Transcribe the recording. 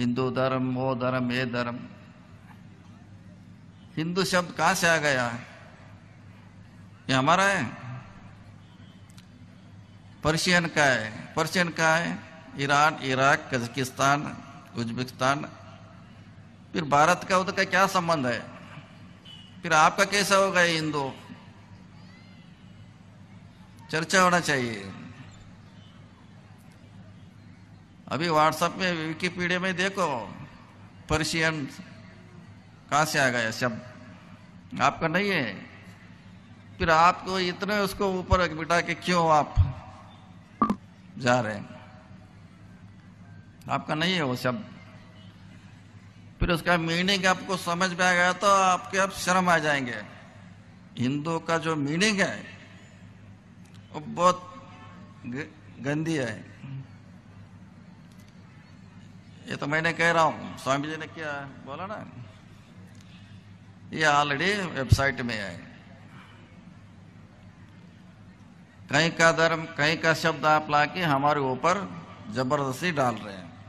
हिंदू धर्म वो धर्म ये धर्म हिंदू शब्द कहां से आ गया है ये हमारा है पर्शियन का है पर्शियन का है ईरान इराक कजकिस्तान उज्बेकिस्तान फिर भारत का उधर का क्या संबंध है फिर आपका कैसा होगा हिंदू चर्चा होना चाहिए अभी व्हाट्सएप में विकीपीडिया में देखो पर्शियन कहाँ से आ गया शब्द आपका नहीं है फिर आपको इतने उसको ऊपर बिठा के क्यों आप जा रहे हैं आपका नहीं है वो शब्द फिर उसका मीनिंग आपको समझ में आ गया तो आपके आप शर्म आ जाएंगे हिंदू का जो मीनिंग है वो बहुत गंदी है ये तो मैंने कह रहा हूँ स्वामी जी ने क्या बोला ना ये ऑलरेडी वेबसाइट में है कहीं का धर्म कहीं का शब्द आप लाके हमारे ऊपर जबरदस्ती डाल रहे हैं